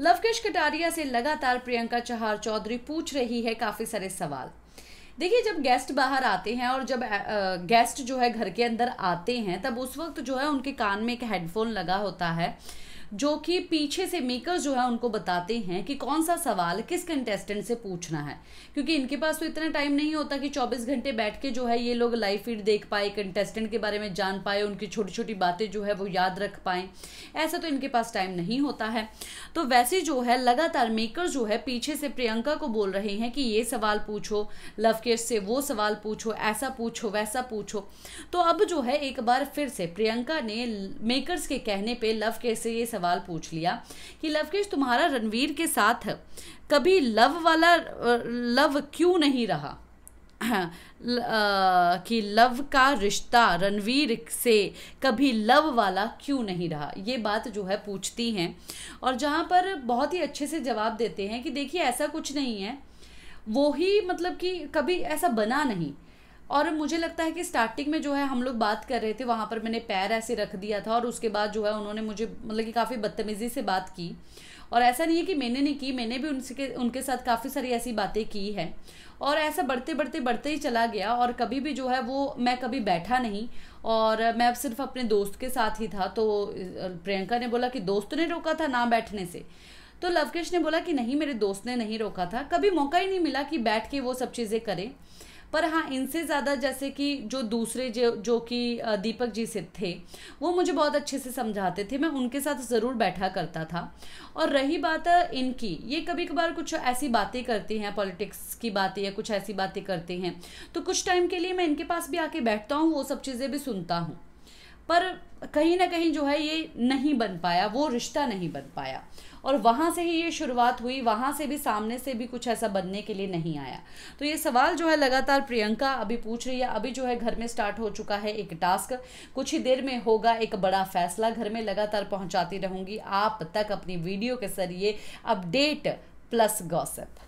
लवकेश कटारिया से लगातार प्रियंका चहार चौधरी पूछ रही है काफी सारे सवाल देखिए जब गेस्ट बाहर आते हैं और जब गेस्ट जो है घर के अंदर आते हैं तब उस वक्त जो है उनके कान में एक हेडफोन लगा होता है जो कि पीछे से मेकर्स जो है उनको बताते हैं कि कौन सा सवाल किस कंटेस्टेंट से पूछना है क्योंकि इनके पास तो इतना टाइम नहीं होता कि 24 घंटे बैठ के जो है ये लोग लाइव फीड देख पाए कंटेस्टेंट के बारे में जान पाए उनकी छोटी छोटी बातें जो है वो याद रख पाए ऐसा तो इनके पास टाइम नहीं होता है तो वैसे जो है लगातार मेकर जो है पीछे से प्रियंका को बोल रहे हैं कि ये सवाल पूछो लव केयर से वो सवाल पूछो ऐसा पूछो वैसा पूछो तो अब जो है एक बार फिर से प्रियंका ने मेकर्स के कहने पर लव केयर से ये सवाल पूछ लिया कि लवकेश तुम्हारा रणवीर के साथ कभी लव वाला लव क्यों नहीं रहा कि लव का रिश्ता रणवीर से कभी लव वाला क्यों नहीं रहा ये बात जो है पूछती हैं और जहाँ पर बहुत ही अच्छे से जवाब देते हैं कि देखिए ऐसा कुछ नहीं है वो ही मतलब कि कभी ऐसा बना नहीं और मुझे लगता है कि स्टार्टिंग में जो है हम लोग बात कर रहे थे वहाँ पर मैंने पैर ऐसे रख दिया था और उसके बाद जो है उन्होंने मुझे मतलब कि काफ़ी बदतमीज़ी से बात की और ऐसा नहीं है कि मैंने नहीं की मैंने भी उनसे उनके साथ काफ़ी सारी ऐसी बातें की हैं और ऐसा बढ़ते बढ़ते बढ़ते ही चला गया और कभी भी जो है वो मैं कभी बैठा नहीं और मैं अब सिर्फ अपने दोस्त के साथ ही था तो प्रियंका ने बोला कि दोस्त ने रोका था ना बैठने से तो लवकेश ने बोला कि नहीं मेरे दोस्त ने नहीं रोका था कभी मौका ही नहीं मिला कि बैठ के वो सब चीज़ें करें पर हाँ इनसे ज़्यादा जैसे कि जो दूसरे जो जो कि दीपक जी से थे वो मुझे बहुत अच्छे से समझाते थे मैं उनके साथ ज़रूर बैठा करता था और रही बात इनकी ये कभी कभार कुछ ऐसी बातें करती हैं पॉलिटिक्स की बातें या कुछ ऐसी बातें करते हैं तो कुछ टाइम के लिए मैं इनके पास भी आके बैठता हूँ वो सब चीज़ें भी सुनता हूँ पर कहीं ना कहीं जो है ये नहीं बन पाया वो रिश्ता नहीं बन पाया और वहाँ से ही ये शुरुआत हुई वहाँ से भी सामने से भी कुछ ऐसा बनने के लिए नहीं आया तो ये सवाल जो है लगातार प्रियंका अभी पूछ रही है अभी जो है घर में स्टार्ट हो चुका है एक टास्क कुछ ही देर में होगा एक बड़ा फैसला घर में लगातार पहुँचाती रहूँगी आप तक अपनी वीडियो के जरिए अपडेट प्लस गॉसिप